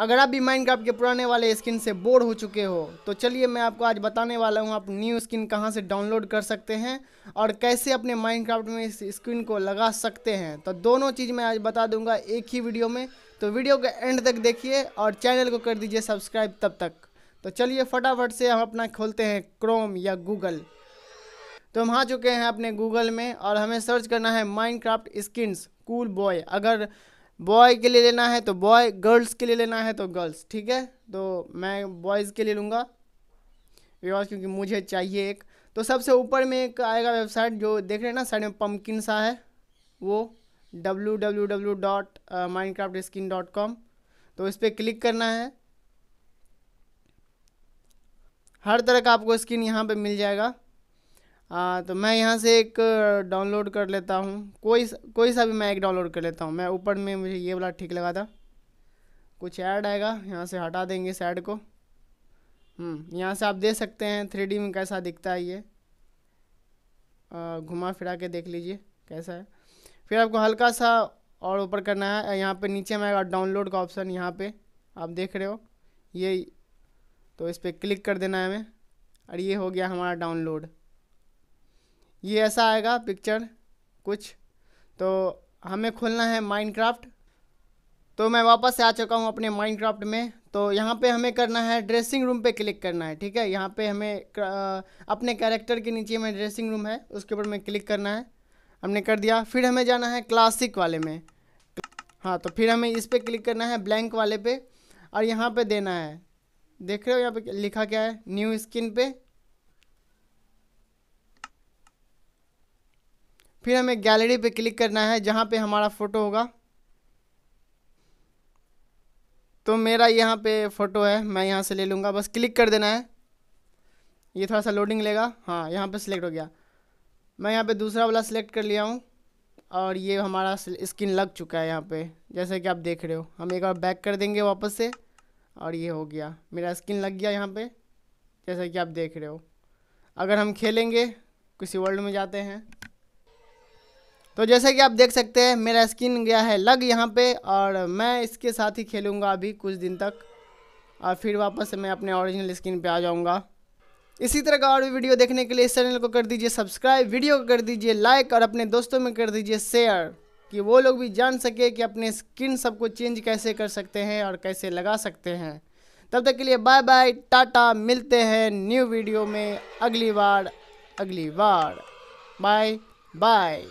अगर आप भी माइनक्राफ्ट के पुराने वाले स्किन से बोर हो चुके हो तो चलिए मैं आपको आज बताने वाला हूँ आप न्यू स्किन कहाँ से डाउनलोड कर सकते हैं और कैसे अपने माइनक्राफ्ट में इस स्किन को लगा सकते हैं तो दोनों चीज़ मैं आज बता दूंगा एक ही वीडियो में तो वीडियो के एंड तक देखिए और चैनल को कर दीजिए सब्सक्राइब तब तक तो चलिए फटाफट से हम अपना खोलते हैं क्रोम या गूगल तो हम आ चुके हैं अपने गूगल में और हमें सर्च करना है क्राफ्ट स्किन्स कूल बॉय अगर बॉय के लिए लेना है तो बॉय गर्ल्स के लिए लेना है तो गर्ल्स ठीक है तो मैं बॉयज़ के लिए लूँगा बिकॉज क्योंकि मुझे चाहिए एक तो सबसे ऊपर में एक आएगा वेबसाइट जो देख रहे हैं ना साइड में पम्पकिन सा है वो W W W dot Minecraft skin dot com तो इस पर क्लिक करना है हर तरह का आपको स्किन यहाँ पे मिल जाएगा आ, हाँ, तो मैं यहाँ से एक डाउनलोड कर लेता हूँ कोई कोई सा भी मैं एक डाउनलोड कर लेता हूँ मैं ऊपर में मुझे ये वाला ठीक लगा था कुछ ऐड आएगा यहाँ से हटा देंगे इस ऐड को हम्म, यहाँ से आप देख सकते हैं थ्री में कैसा दिखता है ये घुमा फिरा के देख लीजिए कैसा है फिर आपको हल्का सा और ऊपर करना है यहाँ पे नीचे में आएगा डाउनलोड का ऑप्शन यहाँ पे आप देख रहे हो ये तो इस पर क्लिक कर देना है हमें और ये हो गया हमारा डाउनलोड ये ऐसा आएगा पिक्चर कुछ तो हमें खोलना है माइनक्राफ्ट तो मैं वापस आ चुका हूँ अपने माइनक्राफ्ट में तो यहाँ पे हमें करना है ड्रेसिंग रूम पे क्लिक करना है ठीक है यहाँ पे हमें आ, अपने कैरेक्टर के नीचे में ड्रेसिंग रूम है उसके ऊपर में क्लिक करना है हमने कर दिया फिर हमें जाना है क्लासिक वाले में हाँ तो फिर हमें इस पर क्लिक करना है ब्लैंक वाले पे और यहाँ पर देना है देख रहे हो यहाँ पर लिखा क्या है न्यू स्किन पर फिर हमें गैलरी पे क्लिक करना है जहाँ पे हमारा फ़ोटो होगा तो मेरा यहाँ पे फ़ोटो है मैं यहाँ से ले लूँगा बस क्लिक कर देना है ये थोड़ा सा लोडिंग लेगा हाँ यहाँ पे सिलेक्ट हो गया मैं यहाँ पे दूसरा वाला सिलेक्ट कर लिया हूँ और ये हमारा स्किन लग चुका है यहाँ पे जैसे कि आप देख रहे हो हम एक बार बैक कर देंगे वापस से और ये हो गया मेरा स्किन लग गया यहाँ पर जैसा कि आप देख रहे हो अगर हम खेलेंगे किसी वर्ल्ड में जाते हैं तो जैसे कि आप देख सकते हैं मेरा स्किन गया है लग यहाँ पे और मैं इसके साथ ही खेलूँगा अभी कुछ दिन तक और फिर वापस मैं अपने ओरिजिनल स्किन पे आ जाऊँगा इसी तरह का और भी वीडियो देखने के लिए इस चैनल को कर दीजिए सब्सक्राइब वीडियो को कर दीजिए लाइक और अपने दोस्तों में कर दीजिए शेयर कि वो लोग भी जान सके कि अपने स्किन सबको चेंज कैसे कर सकते हैं और कैसे लगा सकते हैं तब तक के लिए बाय बाय टाटा मिलते हैं न्यू वीडियो में अगली बार अगली बार बाय बाय